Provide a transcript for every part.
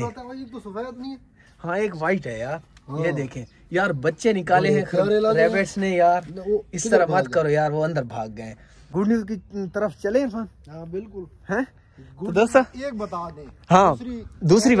तो हाँ एक वाइट है यार हाँ। ये देखें यार बच्चे निकाले हैं रैबिट्स ने यार इस तरह बात करो यार वो अंदर भाग गए गुड न्यूज की तरफ चले हाँ बिल्कुल है तो दोस्तों एक बता दें हाँ दूसरी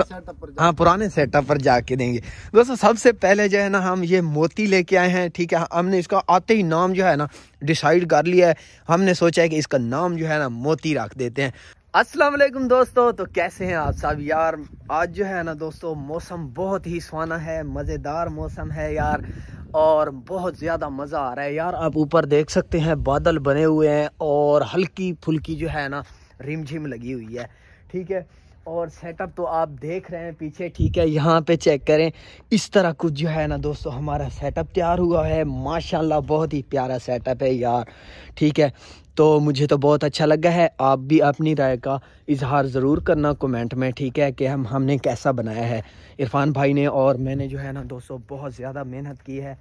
हाँ पुराने सेटअप पर जाके देंगे दोस्तों सबसे पहले जो है ना हम ये मोती लेके आए हैं ठीक है हमने इसका आते ही नाम जो है ना डिसाइड कर लिया है हमने सोचा है कि इसका नाम जो है ना मोती रख देते हैं अस्सलाम वालेकुम दोस्तों तो कैसे हैं आप सब यार आज जो है ना दोस्तों मौसम बहुत ही सुहाना है मज़ेदार मौसम है यार और बहुत ज़्यादा मज़ा आ रहा है यार आप ऊपर देख सकते हैं बादल बने हुए हैं और हल्की फुल्की जो है ना रिमझिम लगी हुई है ठीक है और सेटअप तो आप देख रहे हैं पीछे ठीक है यहाँ पे चेक करें इस तरह कुछ जो है ना दोस्तों हमारा सेटअप तैयार हुआ है माशाल्लाह बहुत ही प्यारा सेटअप है यार ठीक है तो मुझे तो बहुत अच्छा लगा है आप भी अपनी राय का इजहार ज़रूर करना कमेंट में ठीक है कि हम हमने कैसा बनाया है इरफान भाई ने और मैंने जो है ना दोस्तों बहुत ज़्यादा मेहनत की है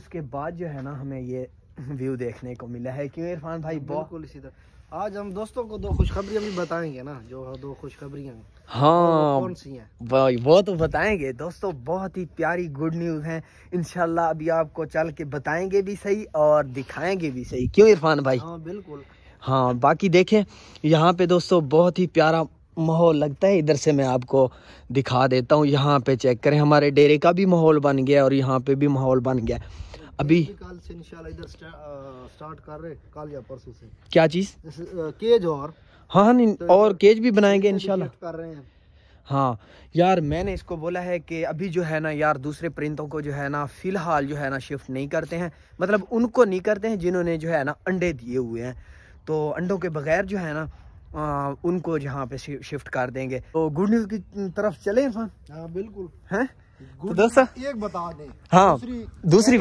उसके बाद जो है ना हमें ये व्यू देखने को मिला है क्यों इरफान भाई बहुत इसी तरह आज हम दोस्तों को दो खुशखबरियां भी बताएंगे ना जो दो खुशखबरियां हाँ कौन सी हैं भाई वो तो बताएंगे दोस्तों बहुत ही प्यारी गुड न्यूज़ है इनशाला अभी आपको चल के बताएंगे भी सही और दिखाएंगे भी सही क्यों इरफान भाई हाँ बिल्कुल हाँ बाकी देखें यहाँ पे दोस्तों बहुत ही प्यारा माहौल लगता है इधर से मैं आपको दिखा देता हूँ यहाँ पे चेक करें हमारे डेरे का भी माहौल बन गया और यहाँ पे भी माहौल बन गया अभी कल से इंशाल्लाह इधर स्टार्ट कर रहे कल या परसों से क्या चीज केज और हाँ, हाँ नहीं तो और केज भी बनाएंगे इंशाल्लाह कर रहे हैं हाँ यार मैंने इसको बोला है कि अभी जो है ना यार दूसरे परिंदों को जो है ना फ़िलहाल जो है ना शिफ्ट नहीं करते हैं मतलब उनको नहीं करते हैं जिन्होंने जो है ना अंडे दिए हुए हैं तो अंडों के बगैर जो है ना आ, उनको जहाँ पे शिफ्ट कर देंगे तो गुड न्यूज़ की तरफ चले हाँ बिल्कुल हैं तो दोस्तों एक बता दें हाँ दूसरी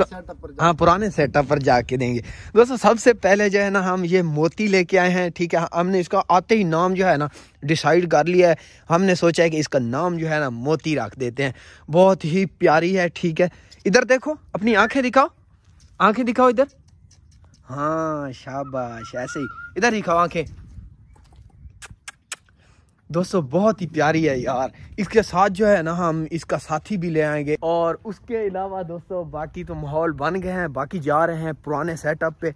हाँ पुराने सेटअप पर जाके देंगे दोस्तों सबसे पहले जो है ना हम ये मोती लेके आए हैं ठीक है हमने इसका आते ही नाम जो है ना डिसाइड कर लिया है हमने सोचा है कि इसका नाम जो है ना मोती रख देते हैं बहुत ही प्यारी है ठीक है इधर देखो अपनी आंखें दिखाओ आंखें दिखाओ इधर हाँ शाबाश ऐसे ही इधर दिखाओ आंखें दोस्तों बहुत ही प्यारी है यार इसके साथ जो है ना हम इसका साथी भी ले आएंगे और उसके अलावा दोस्तों बाकी तो माहौल बन गए हैं बाकी जा रहे हैं पुराने सेटअप पे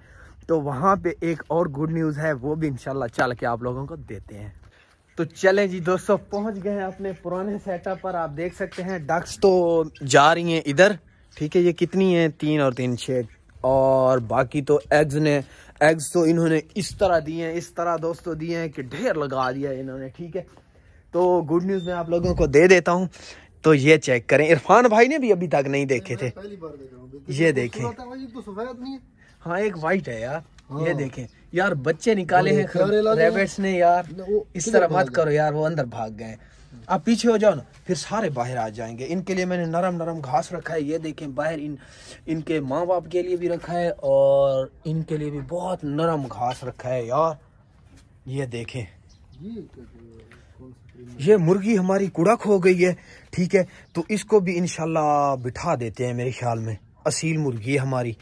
तो वहाँ पे एक और गुड न्यूज़ है वो भी इनशाला चल के आप लोगों को देते हैं तो चलें जी दोस्तों पहुँच गए हैं अपने पुराने सेटअप पर आप देख सकते हैं डक्स तो जा रही हैं इधर ठीक है ये कितनी है तीन और तीन छः और बाकी तो एग्स ने एग्स तो इन्होंने इस तरह दिए हैं इस तरह दोस्तों दिए हैं कि ढेर लगा दिया इन्होंने ठीक है तो गुड न्यूज़ मैं आप लोगों को दे देता हूँ तो ये चेक करें इरफान भाई ने भी अभी तक नहीं देखे थे ये देखें तो हाँ एक वाइट है यार हाँ। ये देखें यार बच्चे निकाले हैं ने यार इस तरह मत करो यार वो अंदर भाग गए आप पीछे हो जाओ ना फिर सारे बाहर आ जाएंगे इनके लिए मैंने नरम नरम घास रखा है ये देखें बाहर इन इनके माँ बाप के लिए भी रखा है और इनके लिए भी बहुत नरम घास रखा है यार ये देखें ये मुर्गी हमारी कुड़क हो गई है ठीक है तो इसको भी इनशाला बिठा देते हैं मेरे ख्याल में असील मुर्गी है हमारी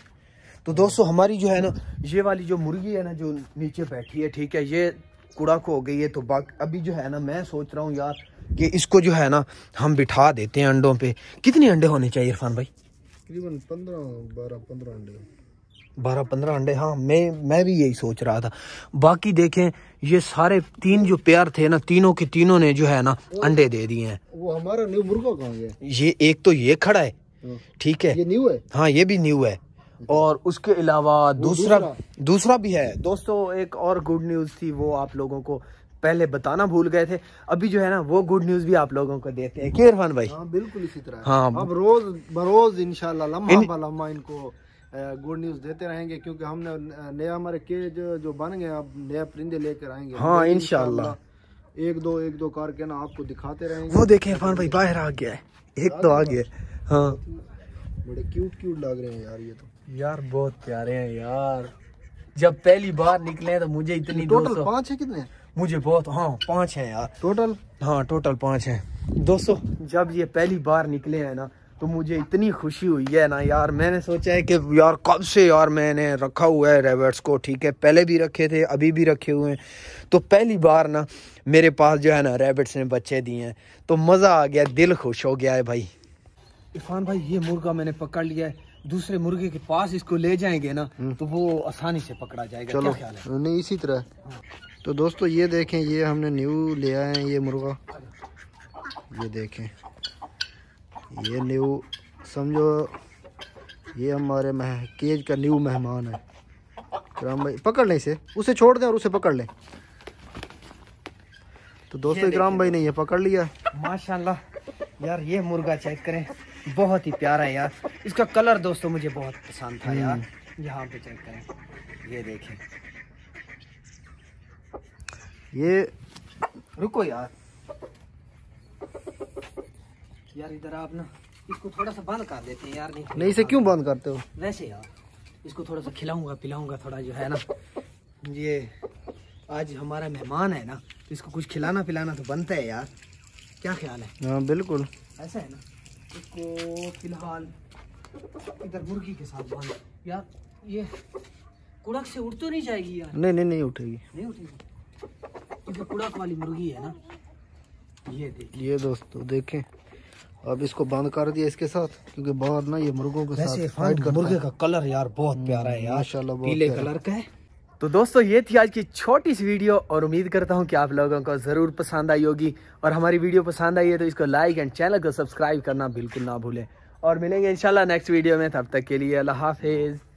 तो दोस्तों हमारी जो है ना ये वाली जो मुर्गी है ना जो नीचे बैठी है ठीक है ये कुड़क हो गई है तो बाकी अभी जो है ना मैं सोच रहा हूँ यार कि इसको जो है ना हम बिठा देते हैं अंडों पे कितने अंडे होने चाहिए इरफान भाई तकरीबन पंद्रह बारह पंद्रह अंडे बारह पंद्रह अंडे हाँ मैं मैं भी यही सोच रहा था बाकी देखें ये सारे तीन जो प्यार थे ना तीनों के तीनों ने जो है ना अंडे दे दिए हैं वो हमारा न्यू मुर्गा कहाँ गया ये एक तो ये खड़ा है हाँ। ठीक है ये न्यू है हाँ ये भी न्यू है और उसके अलावा दूसरा दूसरा भी है दोस्तों एक और गुड न्यूज़ थी वो आप लोगों को पहले बताना भूल गए थे अभी जो है ना वो गुड न्यूज भी आप लोगों को देते हैं के इरफान भाई हाँ बिल्कुल इसी तरह हाँ अब रोज बरोज इनशाला लम्हा लम्हा इनको गुड न्यूज देते रहेंगे क्योंकि हमने नया हमारे केज जो बन गए अब नया परिंदे लेकर आएंगे हाँ तो इनशाला एक दो एक दो कार के ना आपको दिखाते रहेंगे वो देखे इरफान भाई बाहर आ गया है एक तो आ गया हाँ बड़े क्यूट क्यूट लग रहे हैं यार ये तो यार बहुत प्यारे हैं यार जब पहली बार निकले तो मुझे इतनी टोटल पाँच है कितने मुझे बहुत हाँ पाँच है यार टोटल हाँ टोटल पाँच है दोस्तों जब ये पहली बार निकले हैं ना तो मुझे इतनी खुशी हुई है ना यार मैंने सोचा है कि यार कब से यार मैंने रखा हुआ है रेवर्ट्स को ठीक है पहले भी रखे थे अभी भी रखे हुए हैं तो पहली बार ना मेरे पास जो है ना रेबर्ट्स ने बच्चे दिए हैं तो मज़ा आ गया दिल खुश हो गया है भाई इरफान भाई ये मुर्गा मैंने पकड़ लिया है दूसरे मुर्गे के पास इसको ले जाएंगे ना हम्म। तो वो आसानी से पकड़ा जाएगा चलो क्या ख्याल है? नहीं इसी तरह हाँ। तो दोस्तों ये देखें ये हमने न्यू लिया है ये मुर्गा ये देखें ये न्यू समझो ये हमारे मह केज का न्यू मेहमान है इकराम भाई पकड़ लें इसे उसे छोड़ दें और उसे पकड़ लें तो दोस्तों इकराम भाई ने ये पकड़ लिया माशाल्लाह यार ये मुर्गा चेक करें बहुत ही प्यारा है यार इसका कलर दोस्तों मुझे बहुत पसंद था हम्म। यार यहाँ पे चेक करें ये देखें ये रुको यार यार इधर आप ना इसको थोड़ा सा बंद कर देते हैं यार नहीं तो नहीं इसे क्यों बंद करते हो वैसे यार इसको थोड़ा सा खिलाऊंगा पिलाऊंगा थोड़ा जो है ना ये आज हमारा मेहमान है ना तो इसको कुछ खिलाना पिलाना तो बनता है यार क्या ख्याल है हाँ बिल्कुल ऐसा है ना इसको फिलहाल इधर मुर्गी के साथ बांध यार ये कुड़क से उठ तो नहीं जाएगी यार नहीं नहीं नहीं उठेगी नहीं उठेगी वाली मुर्गी है ना ये देखें ये दोस्तों देखें अब इसको बंद कर दिया इसके साथ क्योंकि बाहर ना ये मुर्गों के साथ फाइट करता मुर्गे का कलर यार बहुत हम्म, प्यारा है यार पीले कलर का है तो दोस्तों ये थी आज की छोटी सी वीडियो और उम्मीद करता हूँ कि आप लोगों को ज़रूर पसंद आई होगी और हमारी वीडियो पसंद आई है तो इसको लाइक एंड चैनल को सब्सक्राइब करना बिल्कुल ना भूलें और मिलेंगे इंशाल्लाह नेक्स्ट वीडियो में तब तक के लिए अल्लाह हाफिज़